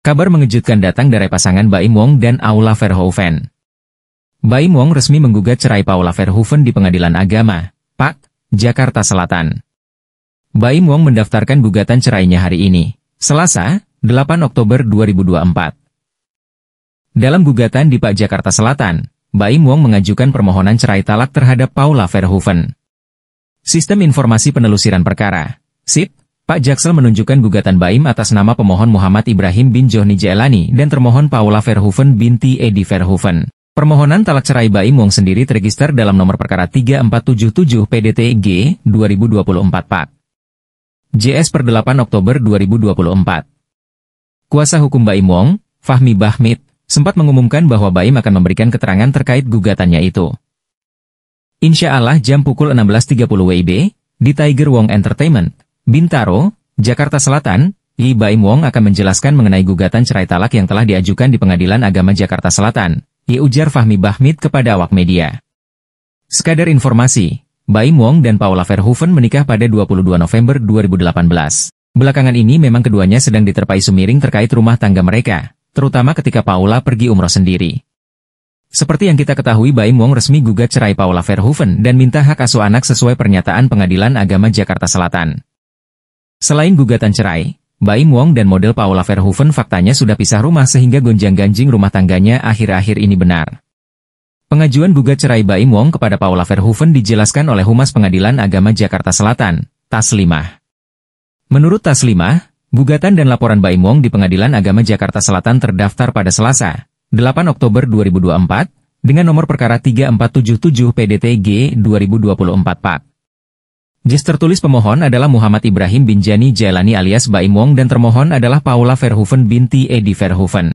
Kabar mengejutkan datang dari pasangan Baim Wong dan Aula Verhoeven. Baim Wong resmi menggugat cerai Paula Verhoeven di Pengadilan Agama, Pak, Jakarta Selatan. Baim Wong mendaftarkan gugatan cerainya hari ini, Selasa, 8 Oktober 2024. Dalam gugatan di Pak Jakarta Selatan, Baim Wong mengajukan permohonan cerai talak terhadap Paula Verhoeven. Sistem Informasi Penelusiran Perkara, SIP, Pak Jaksel menunjukkan gugatan Baim atas nama pemohon Muhammad Ibrahim bin Johnny Jelani dan termohon Paula Verhoeven binti Edi Verhoeven. Permohonan talak cerai Baim Wong sendiri terregister dalam nomor perkara 3477 PDTG 2024 Pak. JS per 8 Oktober 2024. Kuasa hukum Baim Wong, Fahmi Bahmid, sempat mengumumkan bahwa Baim akan memberikan keterangan terkait gugatannya itu. Insya Allah jam pukul 16.30 WIB, di Tiger Wong Entertainment, Bintaro, Jakarta Selatan, Li Baim Wong akan menjelaskan mengenai gugatan cerai talak yang telah diajukan di Pengadilan Agama Jakarta Selatan, Ia ujar Fahmi Bahmid kepada awak media. Sekadar informasi, Baim Wong dan Paula Verhoeven menikah pada 22 November 2018. Belakangan ini memang keduanya sedang diterpai sumiring terkait rumah tangga mereka, terutama ketika Paula pergi umroh sendiri. Seperti yang kita ketahui Baim Wong resmi gugat cerai Paula Verhoeven dan minta hak asuh anak sesuai pernyataan Pengadilan Agama Jakarta Selatan. Selain gugatan cerai, Baim Wong dan model Paula Verhoeven faktanya sudah pisah rumah sehingga gonjang-ganjing rumah tangganya akhir-akhir ini benar. Pengajuan gugat cerai Baim Wong kepada Paula Verhoeven dijelaskan oleh Humas Pengadilan Agama Jakarta Selatan, Taslimah. Menurut Taslimah, gugatan dan laporan Baim Wong di Pengadilan Agama Jakarta Selatan terdaftar pada Selasa, 8 Oktober 2024, dengan nomor perkara 3477 PDTG 2024 Pak. Jis tertulis pemohon adalah Muhammad Ibrahim bin Jani Jailani alias Baim Wong dan termohon adalah Paula Verhoeven binti Edi Verhoeven.